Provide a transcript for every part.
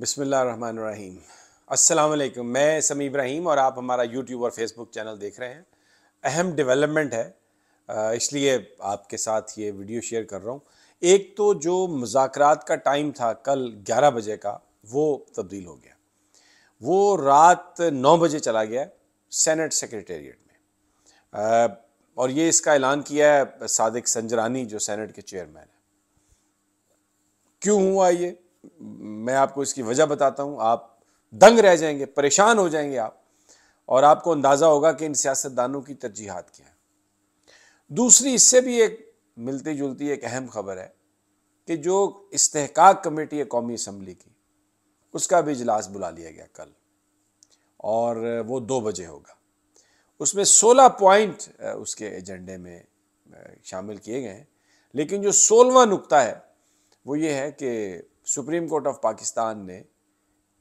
बिसमीम असलकम मैं समी इब्राहिम और आप हमारा यूट्यूब और फेसबुक चैनल देख रहे हैं अहम डेवलपमेंट है इसलिए आपके साथ ये वीडियो शेयर कर रहा हूँ एक तो जो मुजाकरात का टाइम था कल 11 बजे का वो तब्दील हो गया वो रात 9 बजे चला गया सेनेट सेक्रेटेरिएट में और ये इसका ऐलान किया है सादिक संजरानी जो सेनेट के चेयरमैन है क्यों हुआ ये मैं आपको इसकी वजह बताता हूँ आप दंग रह जाएंगे परेशान हो जाएंगे आप और आपको अंदाज़ा होगा कि इन सियासतदानों की तरजीहत क्या हैं दूसरी इससे भी एक मिलती जुलती एक अहम खबर है कि जो इस्तेक कमेटी है कौमी असम्बली की उसका भी इजलास बुला लिया गया कल और वो दो बजे होगा उसमें सोलह पॉइंट उसके एजेंडे में शामिल किए गए हैं लेकिन जो सोलवा नुक्ता है वो ये है कि सुप्रीम कोर्ट ऑफ पाकिस्तान ने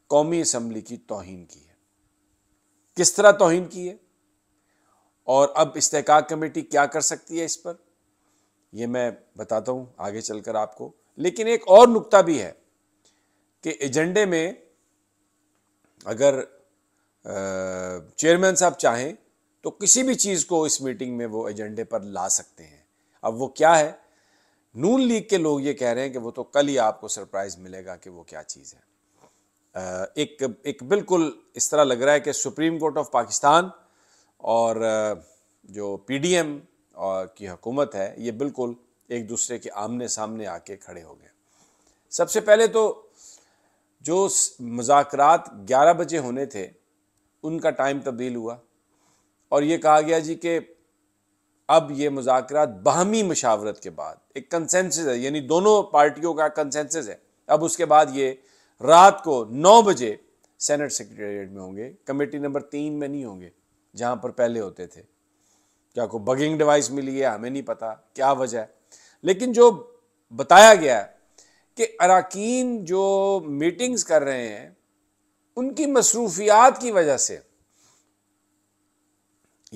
कौमी असम्बली की तोहन की है किस तरह तोहन की है और अब इस्तेक कमेटी क्या कर सकती है इस पर यह मैं बताता हूं आगे चलकर आपको लेकिन एक और नुकता भी है कि एजेंडे में अगर चेयरमैन साहब चाहें तो किसी भी चीज़ को इस मीटिंग में वो एजेंडे पर ला सकते हैं अब वो क्या है नून लीग के लोग ये कह रहे हैं कि वो तो कल ही आपको सरप्राइज़ मिलेगा कि वो क्या चीज़ है एक एक बिल्कुल इस तरह लग रहा है कि सुप्रीम कोर्ट ऑफ पाकिस्तान और जो पीडीएम की हुकूमत है ये बिल्कुल एक दूसरे के आमने सामने आके खड़े हो गए सबसे पहले तो जो मजाकरात 11 बजे होने थे उनका टाइम तब्दील हुआ और ये कहा गया जी कि अब ये मुजाकर बहमी मशावरत के बाद एक कंसेंसस है यानी दोनों पार्टियों का कंसेंसस है अब उसके बाद ये रात को नौ बजे सेनेट सेक्रेटेट में होंगे कमेटी नंबर तीन में नहीं होंगे जहां पर पहले होते थे क्या को बगिंग डिवाइस मिली है हमें नहीं पता क्या वजह है लेकिन जो बताया गया है कि अरकान जो मीटिंग्स कर रहे हैं उनकी मसरूफियात की वजह से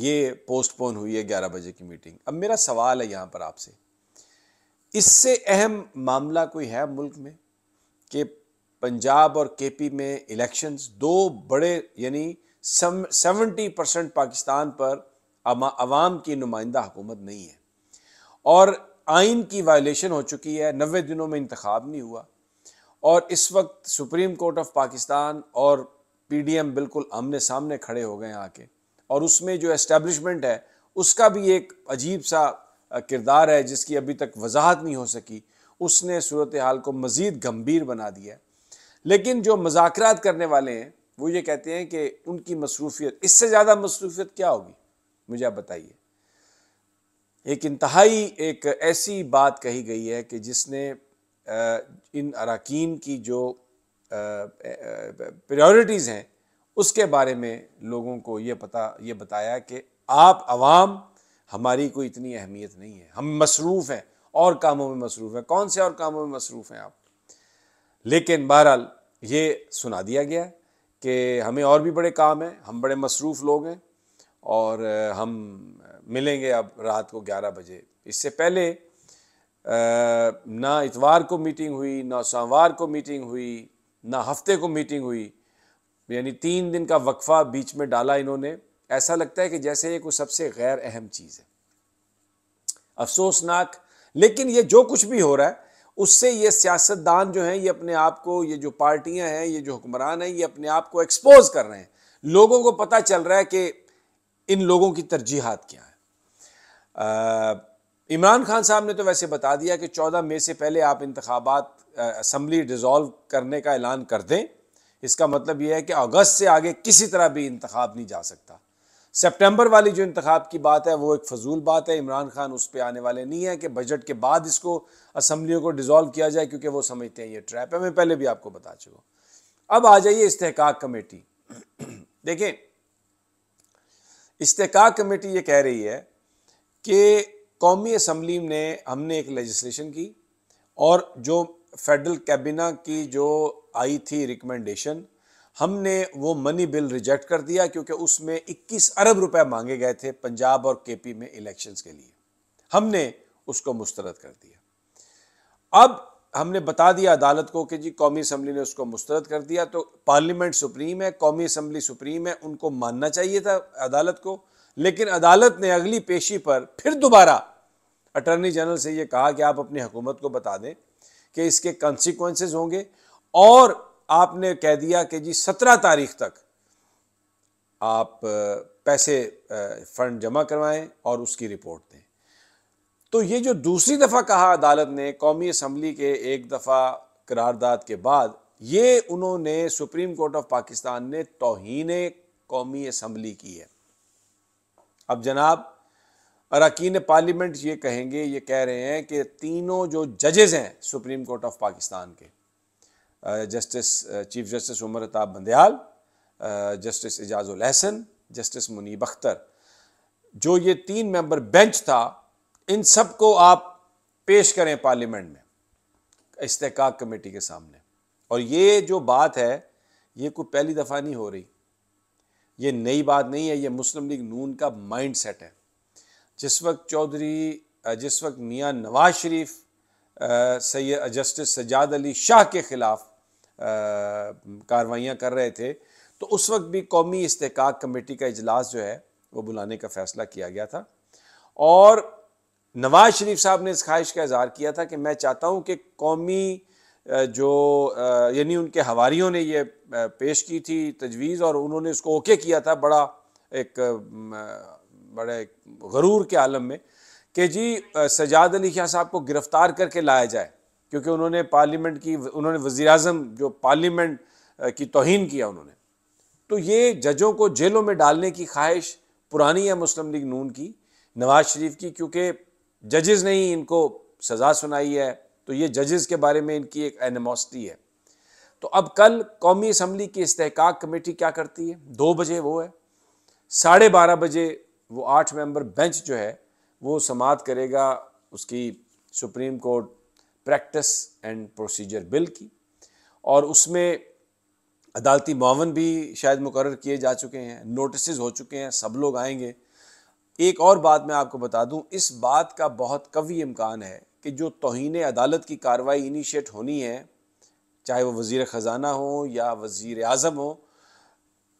ये पोस्टपोन हुई है ग्यारह बजे की मीटिंग अब मेरा सवाल है यहाँ पर आपसे इससे अहम मामला कोई है मुल्क में कि पंजाब और केपी में इलेक्शंस दो बड़े यानी सेवेंटी परसेंट पाकिस्तान पर आवाम की नुमाइंदा हुकूमत नहीं है और आइन की वायलेशन हो चुकी है नबे दिनों में इंतखब नहीं हुआ और इस वक्त सुप्रीम कोर्ट ऑफ पाकिस्तान और पीडीएम बिल्कुल आमने सामने खड़े हो गए आके और उसमें जो एस्टेब्लिशमेंट है उसका भी एक अजीब सा किरदार है जिसकी अभी तक वजाहत नहीं हो सकी उसने सूरत हाल को मज़ीद गंभीर बना दिया लेकिन जो मजाकरात करने वाले हैं वो ये कहते हैं कि उनकी मसरूफियत इससे ज़्यादा मसरूफियत क्या होगी मुझे आप बताइए एक इंतहाई एक ऐसी बात कही गई है कि जिसने इन अरकान की जो प्रायोरिटीज़ हैं उसके बारे में लोगों को ये पता ये बताया कि आप आवाम हमारी कोई इतनी अहमियत नहीं है हम मसरूफ़ हैं और कामों में मसरूफ़ हैं कौन से और कामों में मसरूफ़ हैं आप लेकिन बहरहाल ये सुना दिया गया कि हमें और भी बड़े काम हैं हम बड़े मसरूफ़ लोग हैं और हम मिलेंगे अब रात को 11 बजे इससे पहले ना इतवार को मीटिंग हुई ना सोमवार को मीटिंग हुई ना हफ्ते को मीटिंग हुई यानी तीन दिन का वक्फा बीच में डाला इन्होंने ऐसा लगता है कि जैसे ये कोई सबसे गैर अहम चीज़ है अफसोसनाक लेकिन ये जो कुछ भी हो रहा है उससे ये सियासतदान जो हैं ये अपने आप को ये जो पार्टियां हैं ये जो हुक्मरान हैं ये अपने आप को एक्सपोज कर रहे हैं लोगों को पता चल रहा है कि इन लोगों की तरजीहत क्या है इमरान खान साहब ने तो वैसे बता दिया कि चौदह मई से पहले आप इंतबात असम्बली डिज़ोल्व करने का ऐलान कर दें इसका मतलब यह है कि अगस्त से आगे किसी तरह भी इंतखा नहीं जा सकता सेप्टेंबर वाली जो इंतखा की बात है वो एक फजूल बात है इमरान खान उस पर आने वाले नहीं है कि बजट के बाद इसको असम्बलियों को डिज़ोल्व किया जाए क्योंकि वो समझते हैं ये ट्रैप है मैं पहले भी आपको बता चुका अब आ जाइए इस्तेक कमेटी देखें इस्तेक कमेटी ये कह रही है कि कौमी असम्बली ने हमने एक लेजिस्लेशन की और जो फेडरल कैबिना की जो आई थी रिकमेंडेशन हमने वो मनी बिल रिजेक्ट कर दिया क्योंकि उसमें 21 अरब रुपए मांगे गए थे पंजाब और केपी में इलेक्शंस के लिए हमने उसको मुस्तरद कर दिया अब हमने बता दिया अदालत को कि जी कौमी असम्बली ने उसको मुस्तरद कर दिया तो पार्लियामेंट सुप्रीम है कौमी असम्बली सुप्रीम है उनको मानना चाहिए था अदालत को लेकिन अदालत ने अगली पेशी पर फिर दोबारा अटर्नी जनरल से ये कहा कि आप अपनी हुकूमत को बता दें कि इसके कॉन्सिक्वेंसेस होंगे और आपने कह दिया कि जी सत्रह तारीख तक आप पैसे फंड जमा करवाएं और उसकी रिपोर्ट दें तो ये जो दूसरी दफ़ा कहा अदालत ने कौमी असम्बली के एक दफ़ा करारदाद के बाद ये उन्होंने सुप्रीम कोर्ट ऑफ पाकिस्तान ने तोहन कौमी असम्बली की है अब जनाब अरकान पार्लियामेंट ये कहेंगे ये कह रहे हैं कि तीनों जो जजेज़ हैं सुप्रीम कोर्ट ऑफ पाकिस्तान के justice chief justice Umar Ata Bandial justice Ijaz Hasan justice Munib Akhtar जो ये तीन मेंबर बेंच था इन सब को आप पेश करें पार्लियामेंट में इसतक कमेटी के सामने और ये जो बात है ये कोई पहली दफ़ा नहीं हो रही ये नई बात नहीं है ये मुस्लिम लीग नून का माइंड सेट है जिस वक्त चौधरी जिस वक्त मियाँ नवाज शरीफ सैद जस्टिस सजाद अली शाह के ख़िलाफ़ कार्रवाइयाँ कर रहे थे तो उस वक्त भी कौमी इसतक कमेटी का इजलास जो है वो बुलाने का फ़ैसला किया गया था और नवाज शरीफ साहब ने इस ख्वाहिश का इजहार किया था कि मैं चाहता हूँ कि कौमी जो यानी उनके हवारीयों ने यह पेश की थी तजवीज़ और उन्होंने उसको ओके किया था बड़ा एक बड़े गरूर के आलम में कि जी सजाद अली शाह साहब को गिरफ़्तार करके लाया जाए क्योंकि उन्होंने पार्लियामेंट की उन्होंने वज़ी अजम जो पार्लियामेंट की तोहन किया उन्होंने तो ये जजों को जेलों में डालने की ख्वाहिश पुरानी है मुस्लिम लीग नून की नवाज शरीफ की क्योंकि जजेस ने ही इनको सज़ा सुनाई है तो ये जजेस के बारे में इनकी एक एनमोसिटी है तो अब कल कौमी असम्बली की इस्तेक कमेटी क्या करती है दो बजे वो है साढ़े बारह बजे वो आठ मेंबर बेंच जो है वो समाप्त करेगा उसकी supreme court practice and procedure bill की और उसमें अदालती मावन भी शायद मुकर किए जा चुके हैं नोटिस हो चुके हैं सब लोग आएंगे एक और बात मैं आपको बता दूं इस बात का बहुत कवी इम्कान है कि जो तोहन अदालत की कार्रवाई इनिशिएट होनी है चाहे वो वज़ी ख़ज़ाना हो या वज़ी अजम हो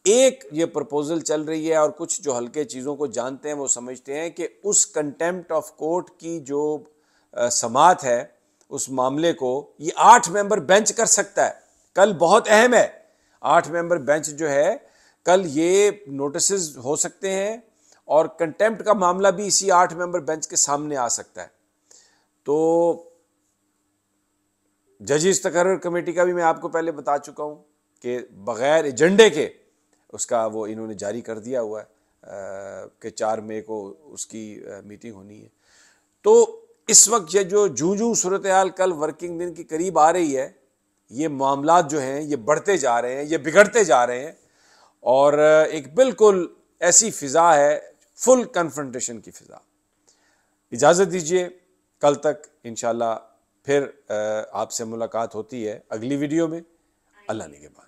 एक ये प्रपोजल चल रही है और कुछ जो हल्के चीज़ों को जानते हैं वो समझते हैं कि उस कंटेम्प्ट ऑफ कोर्ट की जो समात है उस मामले को ये आठ मेंबर बेंच कर सकता है कल बहुत अहम है आठ मेंबर बेंच जो है कल ये नोटिस हो सकते हैं और कंटेम्प्ट का मामला भी इसी आठ मेंबर बेंच के सामने आ सकता है तो जजिस तकर्र कमेटी का भी मैं आपको पहले बता चुका हूं कि बग़ैर एजेंडे के उसका वो इन्होंने जारी कर दिया हुआ है कि चार मई को उसकी मीटिंग होनी है तो इस वक्त ये जो जू जू सूरत हाल कल वर्किंग दिन के करीब आ रही है ये मामला जो हैं ये बढ़ते जा रहे हैं ये बिगड़ते जा रहे हैं और एक बिल्कुल ऐसी फ़िज़ा है फुल कन्फ्रंटेशन की फ़िज़ा इजाज़त दीजिए कल तक इन फिर आपसे मुलाकात होती है अगली वीडियो में अल्लाह ने के बाद